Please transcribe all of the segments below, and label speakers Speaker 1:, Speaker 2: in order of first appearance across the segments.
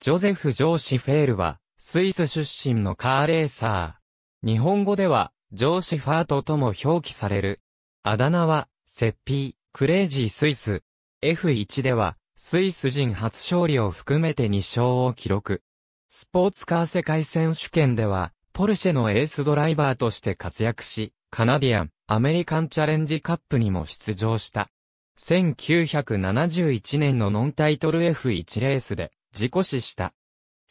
Speaker 1: ジョゼフ・ジョーシ・フェールは、スイス出身のカーレーサー。日本語では、ジョーシファートとも表記される。あだ名は、セッピー、クレイジースイス。F1 では、スイス人初勝利を含めて2勝を記録。スポーツカー世界選手権では、ポルシェのエースドライバーとして活躍し、カナディアン、アメリカンチャレンジカップにも出場した。1971年のノンタイトル F1 レースで、事故死した。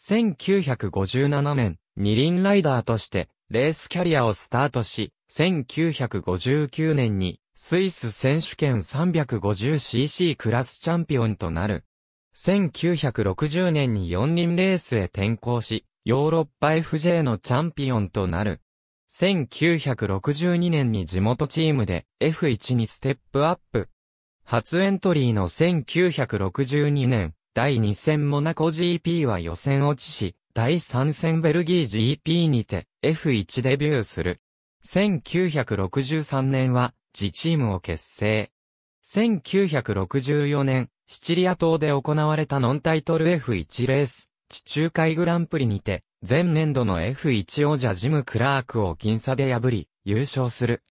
Speaker 1: 1957年、二輪ライダーとして、レースキャリアをスタートし、1959年に、スイス選手権 350cc クラスチャンピオンとなる。1960年に四輪レースへ転向し、ヨーロッパ FJ のチャンピオンとなる。1962年に地元チームで F1 にステップアップ。初エントリーの1962年、第2戦モナコ GP は予選落ちし、第3戦ベルギー GP にて F1 デビューする。1963年は自チームを結成。1964年、シチリア島で行われたノンタイトル F1 レース、地中海グランプリにて、前年度の F1 王者ジム・クラークを僅差で破り、優勝する。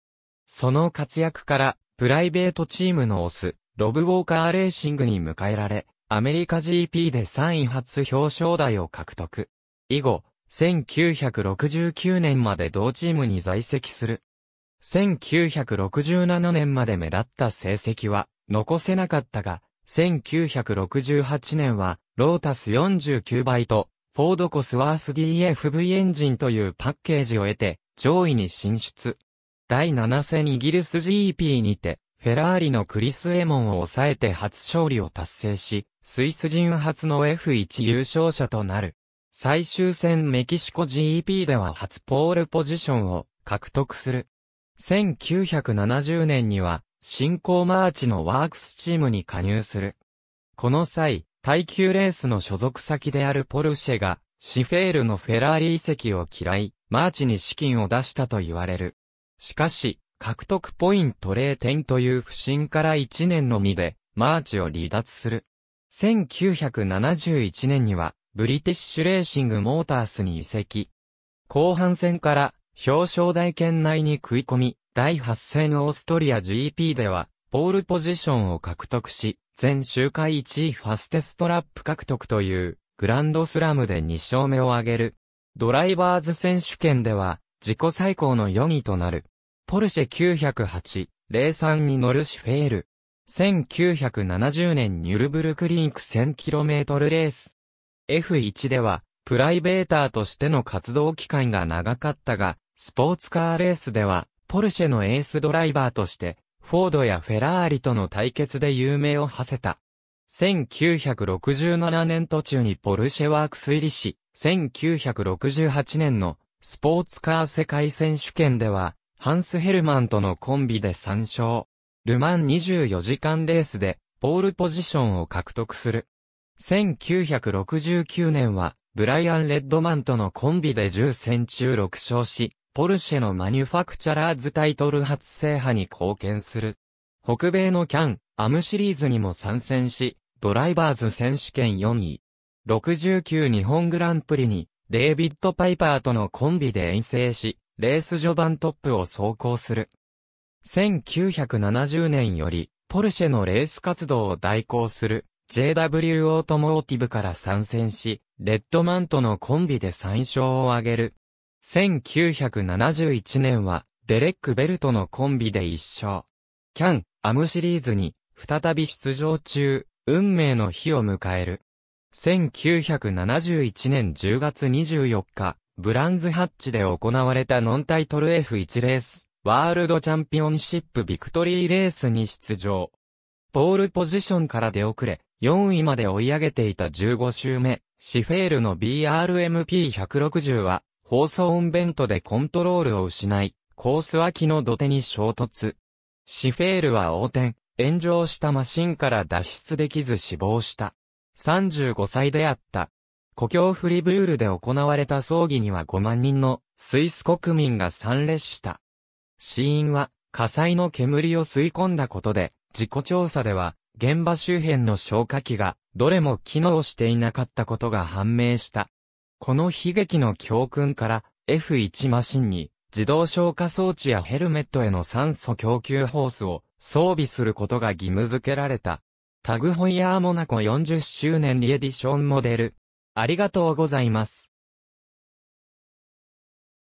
Speaker 1: その活躍から、プライベートチームのオス、ロブ・ウォーカーレーシングに迎えられ、アメリカ GP で3位初表彰台を獲得。以後、1969年まで同チームに在籍する。1967年まで目立った成績は残せなかったが、1968年はロータス49倍とフォードコスワース DFV エンジンというパッケージを得て上位に進出。第7戦イギリス GP にてフェラーリのクリス・エモンを抑えて初勝利を達成し、スイス人初の F1 優勝者となる。最終戦メキシコ GP では初ポールポジションを獲得する。1970年には、新興マーチのワークスチームに加入する。この際、耐久レースの所属先であるポルシェが、シフェールのフェラーリ遺跡を嫌い、マーチに資金を出したと言われる。しかし、獲得ポイント0点という不振から1年のみで、マーチを離脱する。1971年には、ブリティッシュレーシングモータースに移籍。後半戦から表彰台圏内に食い込み、第8戦オーストリア GP では、ポールポジションを獲得し、全周回1位ファステストラップ獲得という、グランドスラムで2勝目を挙げる。ドライバーズ選手権では、自己最高の4位となる。ポルシェ908-03に乗るシフェール。1970年ニュルブルクリンク 1000km レース。F1 では、プライベーターとしての活動期間が長かったが、スポーツカーレースでは、ポルシェのエースドライバーとして、フォードやフェラーリとの対決で有名を馳せた。1967年途中にポルシェワークス入りし、1968年のスポーツカー世界選手権では、ハンス・ヘルマンとのコンビで3勝。ルマン24時間レースで、ポールポジションを獲得する。1969年は、ブライアン・レッドマンとのコンビで10戦中6勝し、ポルシェのマニュファクチャラーズタイトル初制覇に貢献する。北米のキャン、アムシリーズにも参戦し、ドライバーズ選手権4位。69日本グランプリに、デイビッド・パイパーとのコンビで遠征し、レース序盤トップを走行する。1970年より、ポルシェのレース活動を代行する JW オートモーティブから参戦し、レッドマンとのコンビで3勝を挙げる。1971年は、デレック・ベルトのコンビで1勝。キャン、アムシリーズに、再び出場中、運命の日を迎える。1971年10月24日、ブランズハッチで行われたノンタイトル F1 レース、ワールドチャンピオンシップビクトリーレースに出場。ポールポジションから出遅れ、4位まで追い上げていた15周目、シフェールの BRMP160 は、放送音ベントでコントロールを失い、コース脇の土手に衝突。シフェールは横転、炎上したマシンから脱出できず死亡した。35歳であった。故郷フリブールで行われた葬儀には5万人のスイス国民が参列した。死因は火災の煙を吸い込んだことで、事故調査では現場周辺の消火器がどれも機能していなかったことが判明した。この悲劇の教訓から F1 マシンに自動消火装置やヘルメットへの酸素供給ホースを装備することが義務付けられた。タグホイヤーモナコ40周年リエディションモデルありがとうございます。